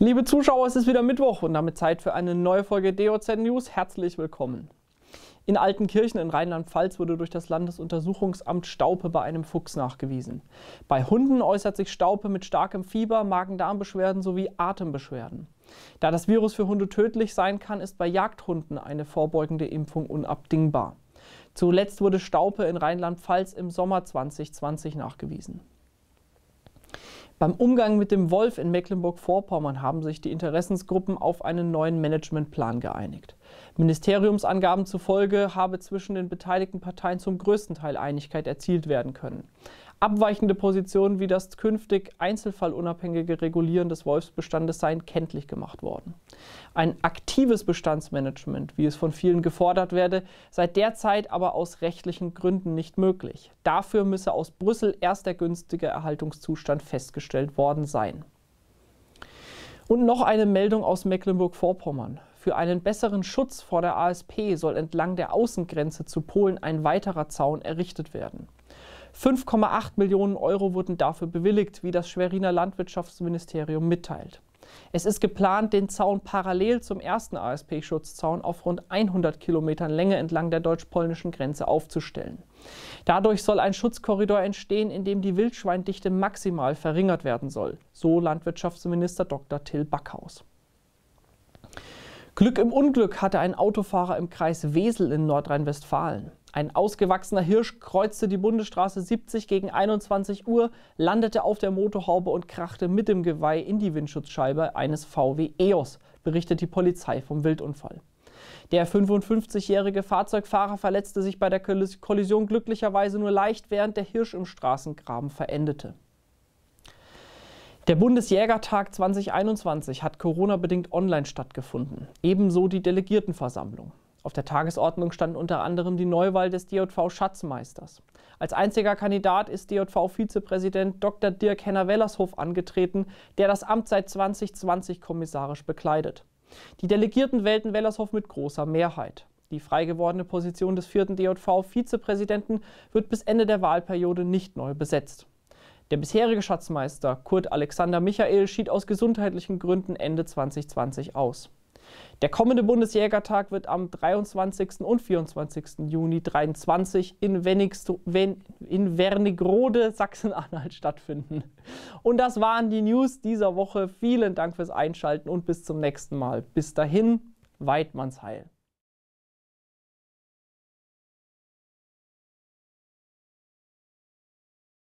Liebe Zuschauer, es ist wieder Mittwoch und damit Zeit für eine neue Folge DOZ News. Herzlich willkommen. In Altenkirchen in Rheinland-Pfalz wurde durch das Landesuntersuchungsamt Staupe bei einem Fuchs nachgewiesen. Bei Hunden äußert sich Staupe mit starkem Fieber, Magen-Darm-Beschwerden sowie Atembeschwerden. Da das Virus für Hunde tödlich sein kann, ist bei Jagdhunden eine vorbeugende Impfung unabdingbar. Zuletzt wurde Staupe in Rheinland-Pfalz im Sommer 2020 nachgewiesen. Beim Umgang mit dem Wolf in Mecklenburg-Vorpommern haben sich die Interessensgruppen auf einen neuen Managementplan geeinigt. Ministeriumsangaben zufolge habe zwischen den beteiligten Parteien zum größten Teil Einigkeit erzielt werden können abweichende Positionen wie das künftig einzelfallunabhängige Regulieren des Wolfsbestandes seien kenntlich gemacht worden. Ein aktives Bestandsmanagement, wie es von vielen gefordert werde, sei derzeit aber aus rechtlichen Gründen nicht möglich. Dafür müsse aus Brüssel erst der günstige Erhaltungszustand festgestellt worden sein. Und noch eine Meldung aus Mecklenburg-Vorpommern. Für einen besseren Schutz vor der ASP soll entlang der Außengrenze zu Polen ein weiterer Zaun errichtet werden. 5,8 Millionen Euro wurden dafür bewilligt, wie das Schweriner Landwirtschaftsministerium mitteilt. Es ist geplant, den Zaun parallel zum ersten ASP-Schutzzaun auf rund 100 Kilometern Länge entlang der deutsch-polnischen Grenze aufzustellen. Dadurch soll ein Schutzkorridor entstehen, in dem die Wildschweindichte maximal verringert werden soll, so Landwirtschaftsminister Dr. Till Backhaus. Glück im Unglück hatte ein Autofahrer im Kreis Wesel in Nordrhein-Westfalen. Ein ausgewachsener Hirsch kreuzte die Bundesstraße 70 gegen 21 Uhr, landete auf der Motorhaube und krachte mit dem Geweih in die Windschutzscheibe eines VW EOS, berichtet die Polizei vom Wildunfall. Der 55-jährige Fahrzeugfahrer verletzte sich bei der Kollision glücklicherweise nur leicht, während der Hirsch im Straßengraben verendete. Der Bundesjägertag 2021 hat Corona-bedingt online stattgefunden, ebenso die Delegiertenversammlung. Auf der Tagesordnung stand unter anderem die Neuwahl des DJV-Schatzmeisters. Als einziger Kandidat ist DJV-Vizepräsident Dr. Dirk Henner-Wellershof angetreten, der das Amt seit 2020 kommissarisch bekleidet. Die Delegierten wählten Wellershof mit großer Mehrheit. Die frei gewordene Position des vierten DJV-Vizepräsidenten wird bis Ende der Wahlperiode nicht neu besetzt. Der bisherige Schatzmeister Kurt Alexander Michael schied aus gesundheitlichen Gründen Ende 2020 aus. Der kommende Bundesjägertag wird am 23. und 24. Juni 2023 in, in Wernigrode, Sachsen-Anhalt stattfinden. Und das waren die News dieser Woche. Vielen Dank fürs Einschalten und bis zum nächsten Mal. Bis dahin, Weidmannsheil. Heil.